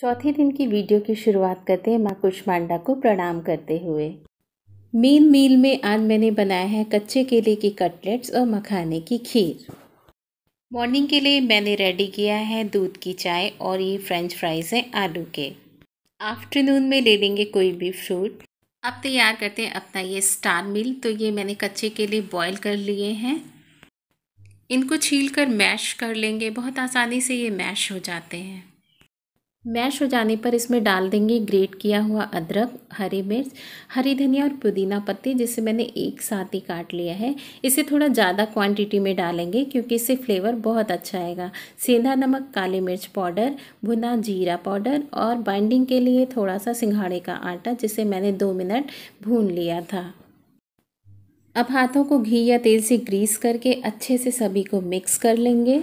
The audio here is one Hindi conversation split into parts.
चौथे दिन की वीडियो की शुरुआत करते हैं माँ कुष्मांडा को प्रणाम करते हुए मेन मील में आज मैंने बनाया है कच्चे केले की कटलेट्स और मखाने की खीर मॉर्निंग के लिए मैंने रेडी किया है दूध की चाय और ये फ्रेंच फ्राइज़ हैं आलू के आफ्टरनून में ले लेंगे कोई भी फ्रूट अब तैयार करते हैं अपना ये स्टार मिल तो ये मैंने कच्चे केले बॉयल कर लिए हैं इनको छील कर मैश कर लेंगे बहुत आसानी से ये मैश हो जाते हैं मैश हो जाने पर इसमें डाल देंगे ग्रेट किया हुआ अदरक हरी मिर्च हरी धनिया और पुदीना पत्ते जिसे मैंने एक साथ ही काट लिया है इसे थोड़ा ज़्यादा क्वांटिटी में डालेंगे क्योंकि इससे फ्लेवर बहुत अच्छा आएगा सेंधा नमक काली मिर्च पाउडर भुना जीरा पाउडर और बाइंडिंग के लिए थोड़ा सा सिंघाड़े का आटा जिसे मैंने दो मिनट भून लिया था अब हाथों को घी या तेल से ग्रीस करके अच्छे से सभी को मिक्स कर लेंगे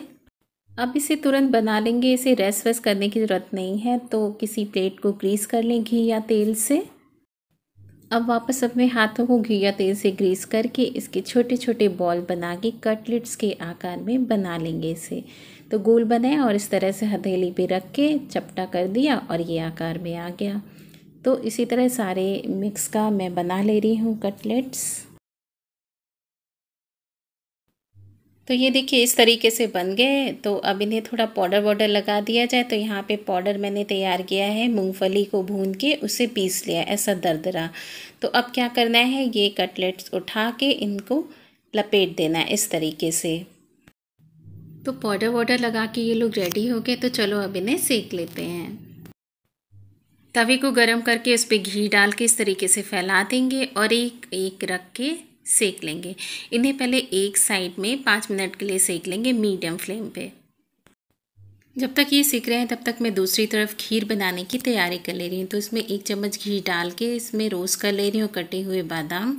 अब इसे तुरंत बना लेंगे इसे रेस वेस करने की ज़रूरत नहीं है तो किसी प्लेट को ग्रीस कर लें घी या तेल से अब वापस अपने हाथों को घी या तेल से ग्रीस करके इसके छोटे छोटे बॉल बना के कटलेट्स के आकार में बना लेंगे इसे तो गोल बनाए और इस तरह से हथेली पे रख के चपटा कर दिया और ये आकार में आ गया तो इसी तरह सारे मिक्स का मैं बना ले रही हूँ कटलेट्स तो ये देखिए इस तरीके से बन गए तो अब इन्हें थोड़ा पाउडर वाउडर लगा दिया जाए तो यहाँ पे पाउडर मैंने तैयार किया है मूंगफली को भून के उसे पीस लिया ऐसा दरदरा तो अब क्या करना है ये कटलेट्स उठा के इनको लपेट देना है इस तरीके से तो पाउडर वाउडर लगा के ये लोग रेडी हो गए तो चलो अब इन्हें सेक लेते हैं तवे को गर्म करके उस पर घी डाल के इस तरीके से फैला देंगे और एक एक रख के सेक लेंगे इन्हें पहले एक साइड में पाँच मिनट के लिए सेक लेंगे मीडियम फ्लेम पे जब तक ये सीख रहे हैं तब तक मैं दूसरी तरफ खीर बनाने की तैयारी कर ले रही हूँ तो इसमें एक चम्मच घी डाल के इसमें रोस्ट कर ले रही हूँ कटे हुए बादाम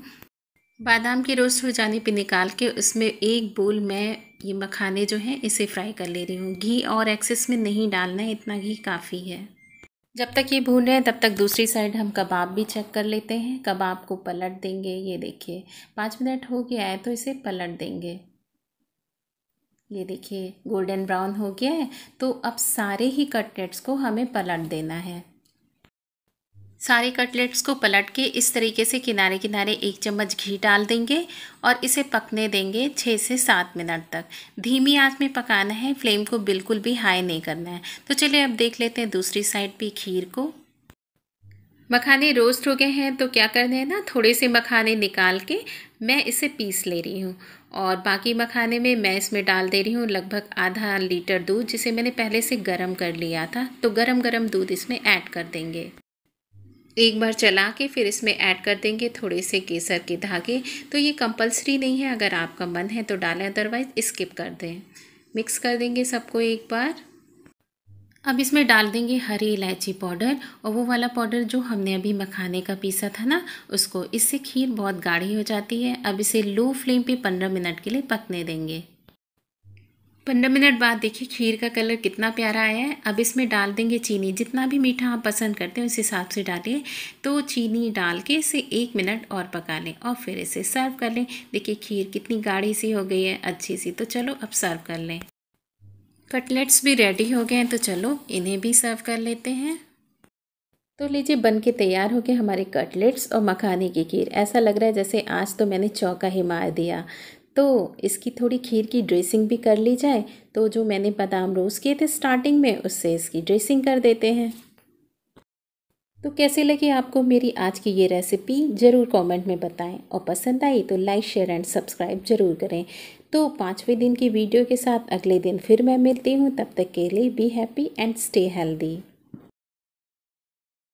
बादाम के रोस्ट हो जाने पे निकाल के उसमें एक बोल मैं ये मखाने जो हैं इसे फ्राई कर ले रही हूँ घी और एक्सेस में नहीं डालना है इतना घी काफ़ी है जब तक ये भून रहे हैं तब तक दूसरी साइड हम कबाब भी चेक कर लेते हैं कबाब को पलट देंगे ये देखिए पाँच मिनट हो गया है तो इसे पलट देंगे ये देखिए गोल्डन ब्राउन हो गया है तो अब सारे ही कटलेट्स को हमें पलट देना है सारे कटलेट्स को पलट के इस तरीके से किनारे किनारे एक चम्मच घी डाल देंगे और इसे पकने देंगे छः से सात मिनट तक धीमी आंच में पकाना है फ्लेम को बिल्कुल भी हाई नहीं करना है तो चलिए अब देख लेते हैं दूसरी साइड भी खीर को मखाने रोस्ट हो गए हैं तो क्या करना है ना थोड़े से मखाने निकाल के मैं इसे पीस ले रही हूँ और बाकी मखाने में मैं इसमें डाल दे रही हूँ लगभग आधा लीटर दूध जिसे मैंने पहले से गर्म कर लिया था तो गर्म गर्म दूध इसमें ऐड कर देंगे एक बार चला के फिर इसमें ऐड कर देंगे थोड़े से केसर के धागे तो ये कंपलसरी नहीं है अगर आपका मन है तो डालें अदरवाइज स्किप कर दें मिक्स कर देंगे सबको एक बार अब इसमें डाल देंगे हरी इलायची पाउडर और वो वाला पाउडर जो हमने अभी मखाने का पीसा था ना उसको इससे खीर बहुत गाढ़ी हो जाती है अब इसे लो फ्लेम पे पंद्रह मिनट के लिए पकने देंगे पंद्रह मिनट बाद देखिए खीर का कलर कितना प्यारा आया है अब इसमें डाल देंगे चीनी जितना भी मीठा आप पसंद करते हैं उस हिसाब से डालिए तो चीनी डाल के इसे एक मिनट और पका लें और फिर इसे सर्व कर लें देखिए खीर कितनी गाढ़ी सी हो गई है अच्छी सी तो चलो अब सर्व कर लें कटलेट्स भी रेडी हो गए हैं तो चलो इन्हें भी सर्व कर लेते हैं तो लीजिए बन के तैयार हो गए हमारे कटलेट्स और मखाने की खीर ऐसा लग रहा है जैसे आज तो मैंने चौका ही मार दिया तो इसकी थोड़ी खीर की ड्रेसिंग भी कर ली जाए तो जो मैंने बादाम रोस्ट किए थे स्टार्टिंग में उससे इसकी ड्रेसिंग कर देते हैं तो कैसे लगी आपको मेरी आज की ये रेसिपी ज़रूर कमेंट में बताएं और पसंद आई तो लाइक शेयर एंड सब्सक्राइब ज़रूर करें तो पाँचवें दिन की वीडियो के साथ अगले दिन फिर मैं मिलती हूँ तब तक के लिए be happy and stay healthy